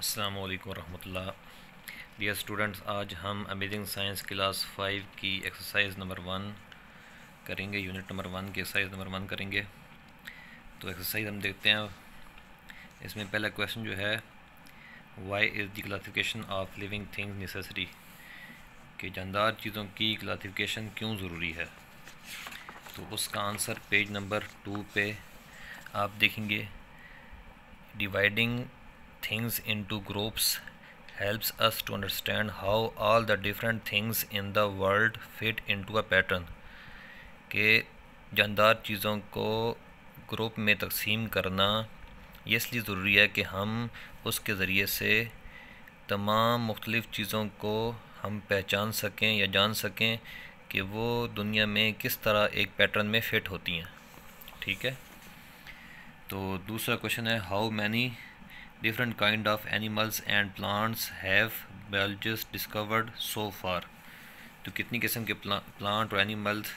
अस्सलाम वालेकुम रहमतुल्लाह डियर स्टूडेंट्स आज हम अमेजिंग साइंस क्लास फाइव की एक्सरसाइज नंबर वन करेंगे यूनिट नंबर वन की एक्सरसाइज नंबर वन करेंगे तो एक्सरसाइज हम देखते हैं इसमें पहला क्वेश्चन जो है why is the classification of living things necessary कि जानदार चीज़ों की क्लासिफिकेशन क्यों ज़रूरी है तो उसका आंसर पेज नंबर टू पे आप देखेंगे dividing things into groups helps us to understand how all the different things in the world fit into a pattern के जानदार चीज़ों को ग्रुप में तकसीम करना ये इसलिए ज़रूरी है कि हम उसके ज़रिए से तमाम मुख्तलिफ़ चीज़ों को हम पहचान सकें या जान सकें कि वो दुनिया में किस तरह एक पैटर्न में फिट होती हैं ठीक है तो दूसरा क्वेश्चन है how many different kind of animals and plants have biologists discovered so far तो कितनी किस्म के प्लांट और एनिमल्स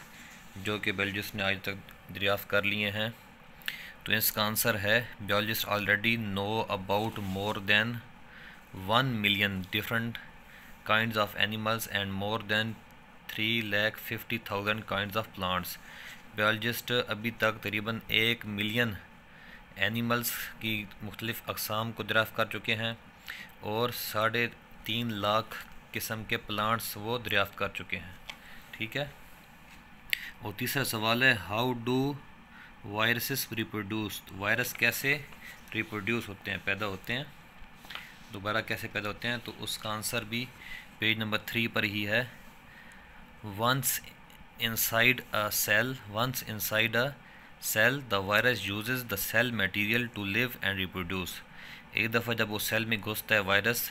जो कि बायोलॉजिस्ट ने आज तक दरियाफ्त कर लिए हैं तो इसका आंसर है biologist already know about more than one million different kind of animals and more than three lakh fifty thousand kind of plants biologist अभी तक तकरीबन एक मिलियन एनिमल्स की मुख्तलिफ़ अकसाम को दरियाफ़ कर चुके हैं और साढ़े तीन लाख किस्म के प्लांट्स वो दरियाफ़त कर चुके हैं ठीक है और तीसरा सवाल है how do viruses reproduce virus कैसे रिप्रोड्यूस होते हैं पैदा होते हैं दोबारा कैसे पैदा होते हैं तो उसका आंसर भी पेज नंबर थ्री पर ही है once inside a cell once inside a cell the virus use the cell material to live and reproduce एक दफ़ा जब वो सेल में घुसता है वायरस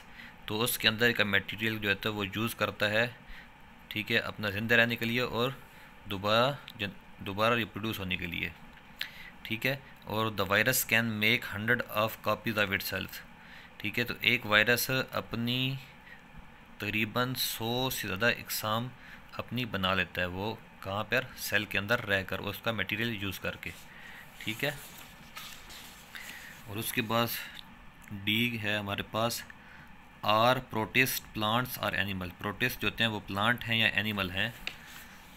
तो उसके अंदर का मटीरियल जो है वो यूज़ करता है ठीक है अपना ज़िंदा रहने के लिए और दोबारा दोबारा रिप्रोड्यूस होने के लिए ठीक है और the virus can make hundred of copies of it ठीक है तो एक वायरस अपनी तकरीबन सौ से ज़्यादा इकसाम अपनी बना लेता है वो कहाँ पर सेल के अंदर रहकर उसका मटेरियल यूज़ करके ठीक है और उसके बाद डी है हमारे पास are protists plants or animal protists जो होते हैं वो प्लांट हैं या एनिमल हैं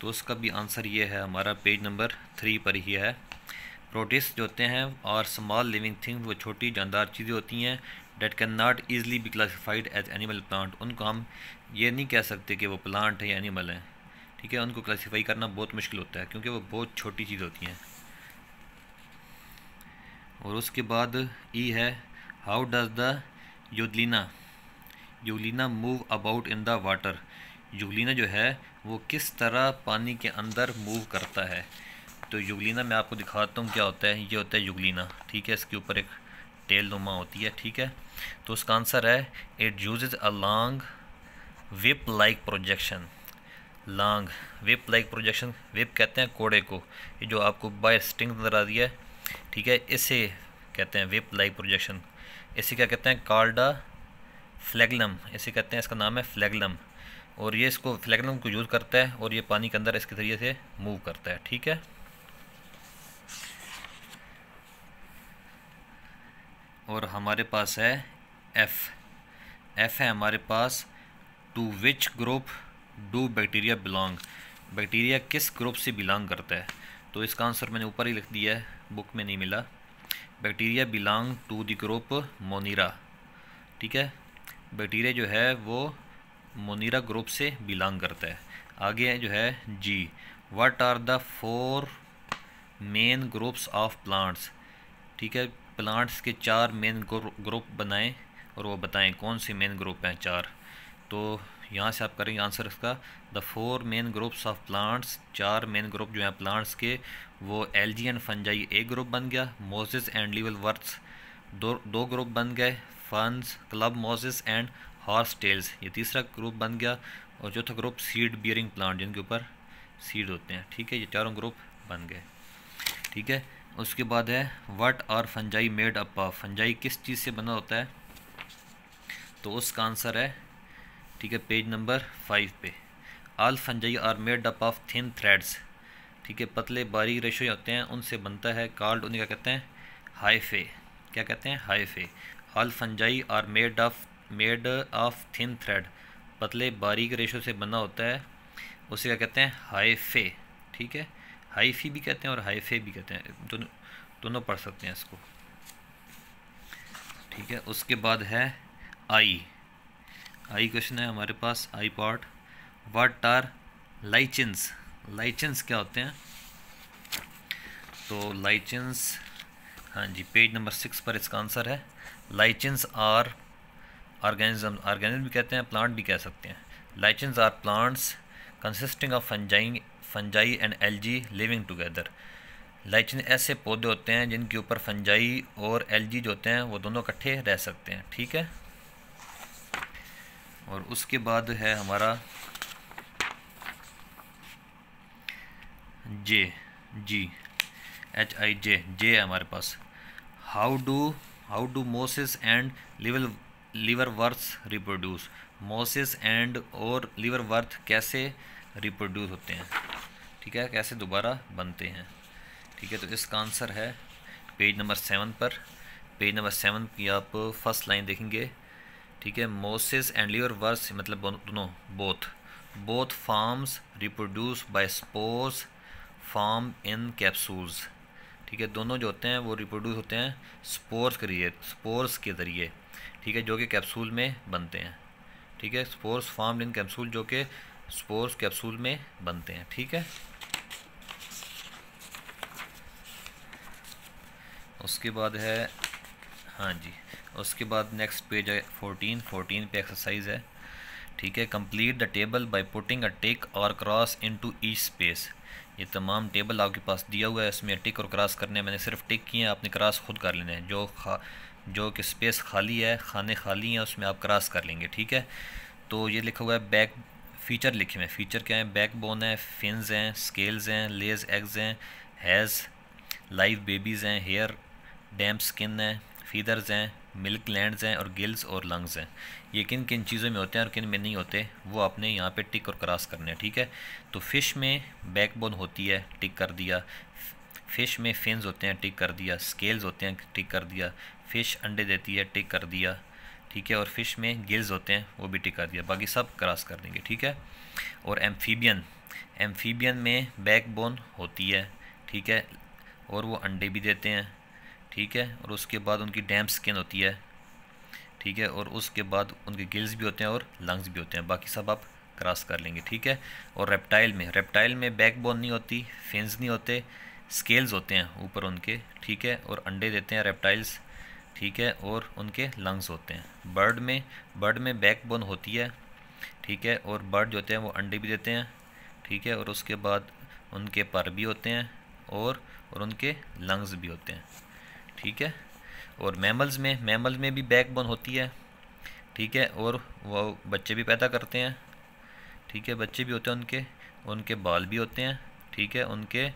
तो उसका भी आंसर ये है हमारा पेज नंबर थ्री पर ही है प्रोटेस्ट जो होते हैं आर स्मॉल लिविंग थिंग वो छोटी जानदार चीज़ें होती हैं that cannot easily be classified as animal plant उनको हम ये नहीं कह सकते कि वो प्लांट है या एनिमल हैं ठीक है उनको क्लासीफाई करना बहुत मुश्किल होता है क्योंकि वो बहुत छोटी चीज़ होती हैं और उसके बाद ई है how does the euglena euglena move about in the water euglena जो है वो किस तरह पानी के अंदर मूव करता है तो यूलिना मैं आपको दिखाता हूँ क्या होता है ये होता है यूलिना ठीक है इसके ऊपर एक टेल नुमा होती है ठीक है तो उसका आंसर है it uses a long whip like projection long whip like projection whip कहते हैं कोड़े को ये जो आपको बाय स्टिंग नज़र आ रही है ठीक है इसे कहते हैं वेप लाइक प्रोजेक्शन इसे क्या कहते हैं कार्डा फ्लैगलम इसे कहते हैं इसका नाम है फ्लैगलम और ये इसको फ्लैगलम को यूज़ करता है और ये पानी के अंदर इसके ज़रिए से मूव करता है ठीक है और हमारे पास है एफ़ एफ़ है हमारे पास to which group do bacteria belong bacteria किस ग्रुप से बिलोंग करता है तो इसका आंसर मैंने ऊपर ही लिख दिया है बुक में नहीं मिला bacteria belong to the group monera ठीक है बैक्टीरिया जो है वो मोनीरा ग्रुप से बिलोंग करता है आगे है जो है G what are the four main groups of plants ठीक है प्लांट्स के चार मेन ग्रुप बनाएं और वो बताएं कौन से मेन ग्रुप हैं चार तो यहाँ से आप करेंगे आंसर इसका the four main groups of plants चार मेन ग्रुप जो हैं प्लांट्स के वो एलजी एंड फंजाई एक ग्रुप बन गया मोजिस एंड लिवल वर्थ्स दो दो ग्रुप बन गए ferns club mosses and horsetails ये तीसरा ग्रुप बन गया और चौथा ग्रुप सीड बियरिंग प्लांट जिनके ऊपर सीड होते हैं ठीक है ये चारों ग्रुप बन गए ठीक है उसके बाद है what are fungi made up fungi किस चीज़ से बना होता है तो उसका आंसर है ठीक है पेज नंबर फाइव पे all fungi are made up of thin threads ठीक है पतले बारीक रेशो होते हैं उनसे बनता है कार्ड उन्हें क्या कहते हैं फे क्या कहते हैं फे all fungi are made of made of thin thread पतले बारीक रेशो से बना होता है उसे क्या कहते हैं फे ठीक है फी भी कहते हैं और फे भी कहते हैं दोनों दोनों पढ़ सकते हैं इसको ठीक है उसके बाद है आई आई क्वेश्चन है हमारे पास आई पार्ट वाट आर लाइचेंस लाइचेंस क्या होते हैं तो लाइचेंस हाँ जी पेज नंबर सिक्स पर इसका आंसर है लाइचेंस आर ऑर्गेनिज्म ऑर्गेनिज्म भी कहते हैं प्लांट भी कह सकते हैं lichens are plants consisting of fungi fungi and algae living together lichen ऐसे पौधे होते हैं जिनके ऊपर फंजाई और एलजी जो होते हैं वो दोनों इकट्ठे रह सकते हैं ठीक है और उसके बाद है हमारा जे जी एच आई जे जे है हमारे पास how do how do mosses and liver liverworts reproduce mosses and और लीवर वर्थ कैसे रिप्रोड्यूस होते हैं ठीक है कैसे दोबारा बनते हैं ठीक है तो इसका आंसर है पेज नंबर सेवन पर पेज नंबर सेवन की आप फर्स्ट लाइन देखेंगे ठीक है मोसेस एंड लियोर वर्स मतलब दोनों both both forms reproduce by spores form in capsules ठीक है दोनों जो होते हैं वो रिप्रोड्यूस होते हैं स्पोर्स के जरिए स्पोर्स के ज़रिए ठीक है जो कि कैप्सूल में बनते हैं ठीक है स्पोर्स फार्म इन कैप्सूल जो कि स्पोर्स कैप्सूल में बनते हैं ठीक है उसके बाद है हाँ जी उसके बाद नेक्स्ट पेज है फोर्टीन फोर्टीन पे एक्सरसाइज है ठीक है complete the table by putting a tick or cross into each space ये तमाम टेबल आपके पास दिया हुआ है इसमें टिक और क्रॉस करने मैंने सिर्फ टिक किए हैं आपने क्रॉस खुद कर लेने हैं जो खा जो कि स्पेस खाली है खाने खाली हैं उसमें आप क्रॉस कर लेंगे ठीक है तो ये लिखा हुआ है बैक फीचर लिखे हुए हैं फीचर क्या है बैक बोन है फिन्स हैं स्केल्स हैं लेज एग्ज़ हैं हैज़ लाइव बेबीज़ हैं हेयर डैम्प स्किन है फीदर्स हैं मिल्क लैंड हैं और गिल्स और लंग्स हैं ये किन किन चीज़ों में होते हैं और किन में नहीं होते वो आपने यहाँ पे टिक और क्रॉस करने हैं ठीक है तो फ़िश में बैकबोन होती है टिक कर दिया फ़िश में फिन्स होते हैं टिक कर दिया स्केल्स होते हैं टिक कर दिया फ़िश अंडे देती है टिक कर दिया ठीक है और फिश में गिल्स होते हैं वो भी टिक कर दिया बाकी सब क्रॉस कर देंगे ठीक है और एम्फीबियन एम्फीबियन में बैकबोन होती है ठीक है और वो अंडे भी देते हैं ठीक है और उसके बाद उनकी डैम्प स्किन होती है ठीक है और उसके बाद उनके गिल्स भी होते हैं और लंग्स भी होते हैं बाकी सब आप क्रॉस कर लेंगे ठीक है और रेप्टाइल में रेप्टाइल में बैक बोन नहीं होती फेंस नहीं होते स्केल्स होते हैं ऊपर उनके ठीक है और अंडे देते हैं रेप्टाइल्स ठीक है और उनके लंग्स होते हैं बर्ड में बर्ड में बैक बोन होती है ठीक है और बर्ड जो होते हैं वो अंडे भी देते हैं ठीक है और उसके बाद उनके पर भी होते हैं और और उनके लंग्स भी होते हैं ठीक है और मैमल्स में मैमल्स में भी बैकबोन होती है ठीक है और वो बच्चे भी पैदा करते हैं ठीक है बच्चे भी होते हैं उनके उनके बाल भी होते हैं ठीक है उनके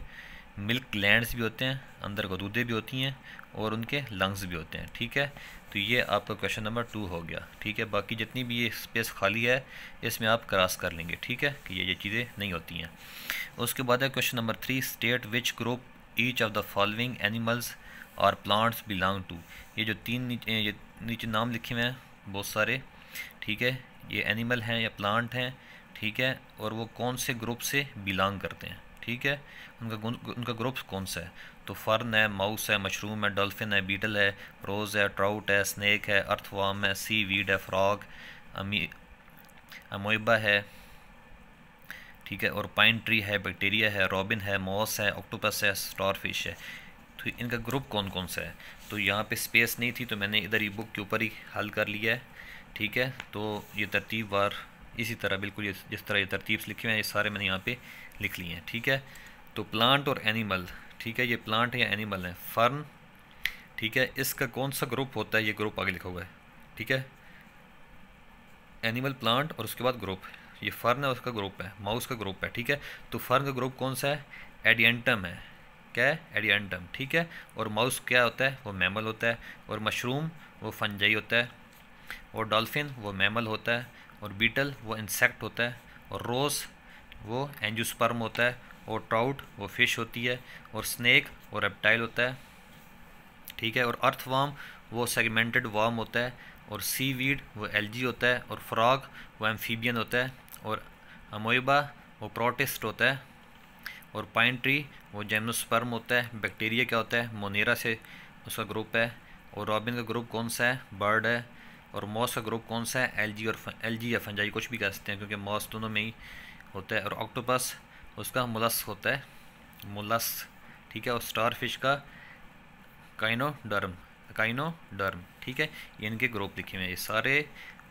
मिल्क लैंड्स भी होते हैं अंदर गदूदे भी होती हैं और उनके लंग्स भी होते हैं ठीक है तो ये आपका क्वेश्चन नंबर टू हो गया ठीक है बाकी जितनी भी ये स्पेस खाली है इसमें आप क्रॉस कर लेंगे ठीक है कि ये ये चीज़ें नहीं होती हैं उसके बाद है question number three state which group each of the following animals और प्लांट्स बिलोंग टू ये जो तीन नीचे ये नीचे नाम लिखे हुए हैं बहुत सारे ठीक है ये एनिमल हैं या प्लांट हैं ठीक है और वो कौन से ग्रुप से बिलोंग करते हैं ठीक है उनका उनका ग्रुप कौन सा है तो फर्न है माउस है मशरूम है डॉल्फिन है बीटल है रोज़ है ट्राउट है स्नैक है अर्थवाम है सी वीड है फ्रॉग अमी अमोइबा है ठीक है और पाइन ट्री है बैक्टीरिया है रॉबिन है मॉस है ऑक्टोपस है स्टारफिश है तो इनका ग्रुप कौन कौन सा है तो यहाँ पे स्पेस नहीं थी तो मैंने इधर ई बुक के ऊपर ही हल कर लिया है ठीक है तो ये तरतीब वार इसी तरह बिल्कुल जिस तरह ये तरतीब लिखे हुए हैं ये सारे मैंने यहाँ पे लिख लिए हैं ठीक है तो प्लांट और एनिमल ठीक है ये प्लांट या एनिमल हैं फर्न ठीक है इसका कौन सा ग्रुप होता है ये ग्रुप आगे लिखा हुआ है ठीक है एनिमल प्लांट और उसके बाद ग्रुप ये फर्न है उसका ग्रुप है माउस का ग्रुप है ठीक है तो फर्न का ग्रुप कौन सा है एडियंटम है क्या है एडियंटम ठीक है और माउस क्या होता है वो मैमल होता है और मशरूम वो फंजई होता है और डॉल्फिन वो मैमल होता है और बीटल वो इंसेक्ट होता है और रोस वो एंजूस्पर्म होता है और ट्राउट वो फिश होती है और स्नैक वो रेप्टाइल होता है ठीक है और अर्थ वार्म वो सेगमेंटेड वाम होता है और सी वीड वो एलजी होता है और फ्रॉग वो एम्फीबियन होता है और अमोइबा वो प्रोटेस्ट होता है और पाइन ट्री वो जेमनोस्पर्म होता है बैक्टीरिया क्या होता है मोनेरा से उसका ग्रुप है और रॉबिन का ग्रुप कौन सा है बर्ड है और मॉस का ग्रुप कौन सा है एलजी और एलजी या फंजाई कुछ भी कह सकते हैं क्योंकि मॉस दोनों में ही होता है और ऑक्टोपस उसका मुलस होता है मुलस ठीक है और स्टार फिश का काइनोडर्म काइनोडर्म ठीक है ये इनके ग्रुप लिखे हुए हैं ये सारे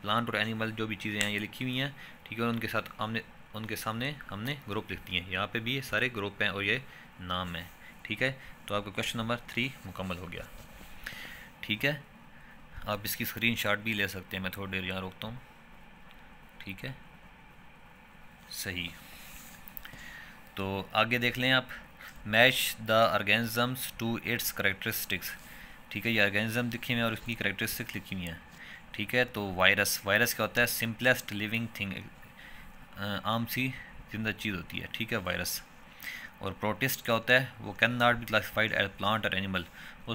प्लांट और एनिमल जो भी चीज़ें हैं ये लिखी हुई हैं ठीक है और उनके साथ आमने उनके सामने हमने ग्रुप लिख दिए यहाँ पे भी ये सारे ग्रुप हैं और ये नाम है ठीक है तो आपका क्वेश्चन नंबर थ्री मुकम्मल हो गया ठीक है आप इसकी स्क्रीन शॉट भी ले सकते हैं मैं थोड़ी देर यहाँ रोकता हूँ ठीक है सही तो आगे देख लें आप match the organisms to its characteristics ठीक है ये ऑर्गेनिज़म लिखी हुई है और उसकी करेक्टरिस्टिक्स लिखी हुई हैं ठीक है तो वायरस वायरस क्या होता है सिंपलेस्ट लिविंग थिंग आम सी जिंदा चीज़ होती है ठीक है वायरस और प्रोटिस्ट क्या होता है वो can not be classified as plant or animal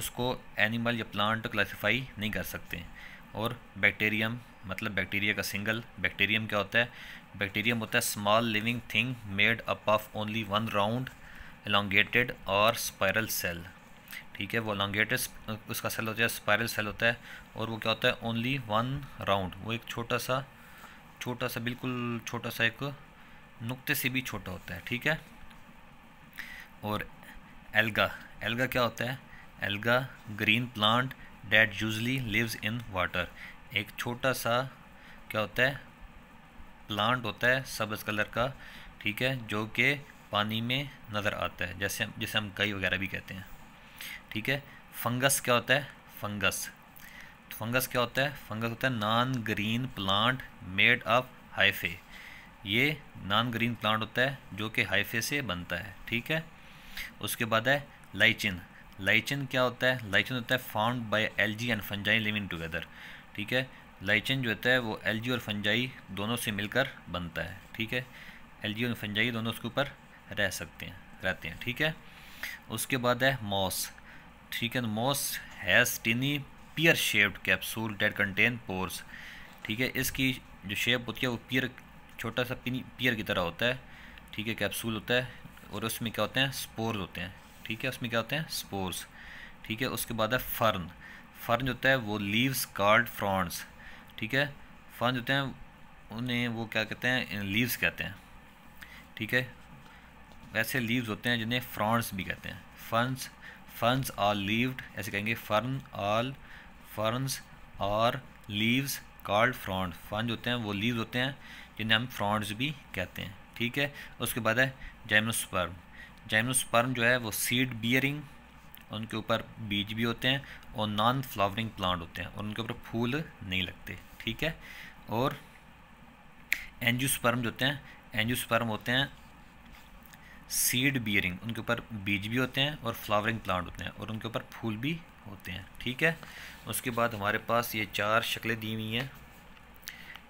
उसको एनिमल या प्लांट क्लासीफाई नहीं कर सकते और बैक्टीरियम मतलब बैक्टीरिया का सिंगल बैक्टीरियम क्या होता है बैक्टीरियम होता है small living thing made up of only one round elongated or spiral cell ठीक है वो एलोंगेटेड उसका सेल होता है स्पायरल सेल होता है और वो क्या होता है ओनली वन राउंड वो एक छोटा सा छोटा सा बिल्कुल छोटा सा एक नुक्ते से भी छोटा होता है ठीक है और एल्गा एल्गा क्या होता है alga green plant that usually lives in water एक छोटा सा क्या होता है प्लांट होता है सब्ज कलर का ठीक है जो कि पानी में नज़र आता है जैसे जैसे हम कई वगैरह भी कहते हैं ठीक है फंगस क्या होता है फंगस फंगस क्या होता है फंगस होता है non green plant made of hyphae ये नॉन ग्रीन प्लांट होता है जो कि हाइफे से बनता है ठीक है उसके बाद है लाइचिन लाइचिन क्या होता है लाइचिन होता है found by algae and fungi living together ठीक है लाइचिन जो होता है वो एलजी और फंजाई दोनों से मिलकर बनता है ठीक है एलजी और फंजाई दोनों उसके ऊपर रह सकते हैं रहते हैं ठीक है उसके बाद है मॉस ठीक है moss has tiny pear shaped capsule that contain pores ठीक है इसकी जो शेप होती है वो पियर छोटा सा पियर की तरह होता है ठीक है कैप्सूल होता है और उसमें क्या होते हैं स्पोर्स होते हैं ठीक है उसमें क्या होते हैं स्पोर्स ठीक है उसके बाद है फर्न फर्न जो होता है वो लीव्स कार्ड फ्रॉन्ट्स ठीक है फर्न होते हैं उन्हें वो क्या कहते हैं लीव्स कहते हैं ठीक है ऐसे लीव्स होते हैं जिन्हें फ्रॉन्ट्स भी कहते हैं फर्न्स फर्न्स आल लीव्ड ऐसे कहेंगे फर्न आल फर्न्स और लीव्स कॉल्ड फ्रॉन्ड फंज होते हैं वो लीव्स होते हैं जिन्हें हम फ्रॉन्ड्स भी कहते हैं ठीक है उसके बाद है जैमनोस्पर्म जैमनोस्पर्म जो है वो सीड बियरिंग उनके ऊपर बीज भी होते हैं और नॉन फ्लावरिंग प्लांट होते हैं और उनके ऊपर फूल नहीं लगते ठीक है और एंजूस्पर्म जो होते हैं एंजूस्पर्म होते हैं सीड बियरिंग उनके ऊपर बीज भी होते हैं और फ्लावरिंग प्लांट होते हैं और उनके ऊपर फूल भी होते हैं ठीक है उसके बाद हमारे पास ये चार शक्लें दी हुई हैं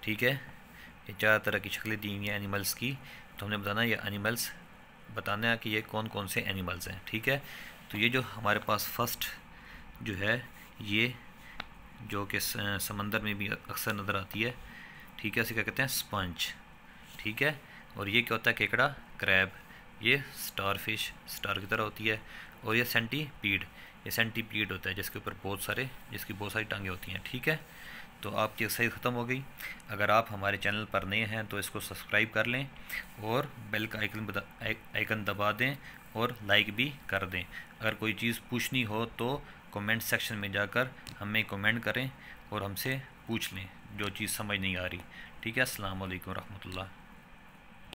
ठीक है ये चार तरह की शक्लें दी हुई हैं एनिमल्स की तो हमने बताना ये एनिमल्स बताना है कि ये कौन कौन से एनिमल्स हैं ठीक है तो ये जो हमारे पास फर्स्ट जो है ये जो कि समंदर में भी अक्सर नज़र आती है ठीक है उसे क्या कहते हैं स्पंज ठीक है और ये क्या होता है केकड़ा क्रैब ये स्टार फिश स्टार की तरह होती है और ये सेंटीपीड ये सेंटीपीड होता है जिसके ऊपर बहुत सारे जिसकी बहुत सारी टांगें होती हैं ठीक है तो आपकी एक्सरसाइज ख़त्म हो गई अगर आप हमारे चैनल पर नए हैं तो इसको सब्सक्राइब कर लें और बेल का आइकन आइकन दबा दें और लाइक भी कर दें अगर कोई चीज़ पूछनी हो तो कमेंट सेक्शन में जाकर हमें कमेंट करें और हमसे पूछ लें जो चीज़ समझ नहीं आ रही ठीक है असल रहमतुल्लाह